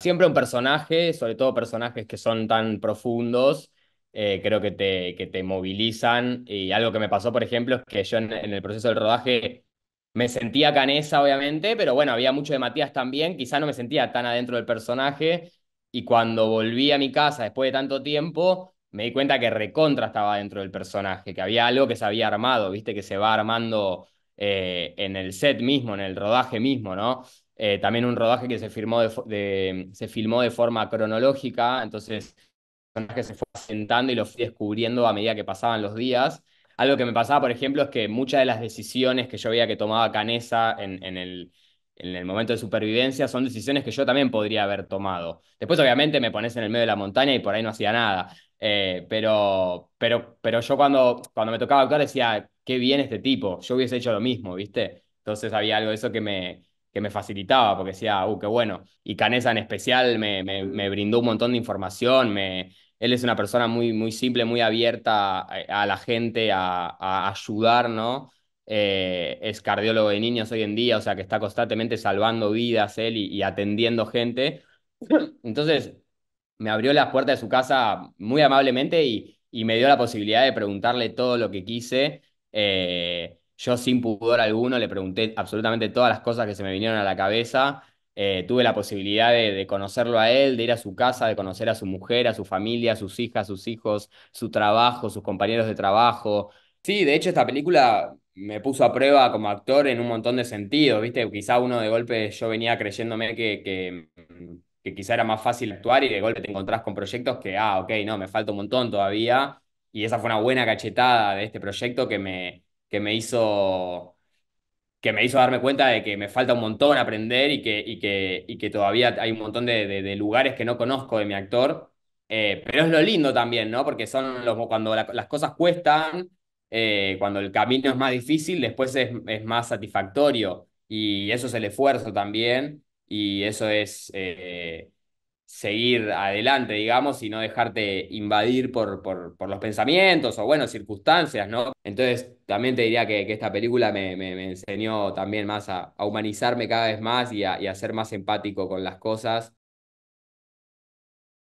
Siempre un personaje, sobre todo personajes que son tan profundos, eh, creo que te, que te movilizan. Y algo que me pasó, por ejemplo, es que yo en, el proceso del rodaje me sentía canesa, obviamente, pero bueno, había mucho de Matías también, quizá no me sentía tan adentro del personaje. Y cuando volví a mi casa después de tanto tiempo, me di cuenta que recontra estaba dentro del personaje, que había algo que se había armado, viste, que se va armando eh, en el set mismo, en el rodaje mismo, ¿no? Eh, también un rodaje que se, de, se filmó de forma cronológica, entonces que se fue asentando y lo fui descubriendo a medida que pasaban los días. Algo que me pasaba, por ejemplo, es que muchas de las decisiones que yo veía que tomaba Canesa en el en el momento de supervivencia son decisiones que yo también podría haber tomado. Después, obviamente, me pones en el medio de la montaña y por ahí no hacía nada. Eh, pero, pero, pero yo cuando, cuando me tocaba actuar decía, qué bien este tipo, yo hubiese hecho lo mismo, ¿viste? Entonces había algo de eso que me, que me facilitaba, porque decía, uh, qué bueno. Y Canesa en especial me, brindó un montón de información, me, él es una persona muy, muy simple, muy abierta eh, a, la gente, a, a ayudar, ¿no? Eh, es cardiólogo de niños hoy en día, o sea que está constantemente salvando vidas él y, atendiendo gente. Entonces, me abrió la puerta de su casa muy amablemente y, y me dio la posibilidad de preguntarle todo lo que quise. Eh, yo sin pudor alguno le pregunté absolutamente todas las cosas que se me vinieron a la cabeza. Eh, tuve la posibilidad de, conocerlo a él, de ir a su casa, de conocer a su mujer, a su familia, a sus hijas, sus hijos, su trabajo, sus compañeros de trabajo. Sí, de hecho esta película me puso a prueba como actor en un montón de sentidos, ¿viste? Quizá uno de golpe yo venía creyéndome mm, que, quizá era más fácil actuar y de golpe te encontrás con proyectos que, ah, ok, no, me falta un montón todavía. Y esa fue una buena cachetada de este proyecto que me, que me hizo que me hizo darme cuenta de que me falta un montón aprender y que, y que, y que todavía hay un montón de, lugares que no conozco de mi actor. Eh, pero es lo lindo también, ¿no? Porque son los, cuando las cosas cuestan, eh, cuando el camino es más difícil, después es, más satisfactorio. Y eso es el esfuerzo también, y eso es eh, seguir adelante, digamos, y no dejarte invadir por, por, por, los pensamientos o, bueno, circunstancias, ¿no? Entonces, también te diría que, esta película me, me, enseñó también más a, humanizarme cada vez más y a, y a ser más empático con las cosas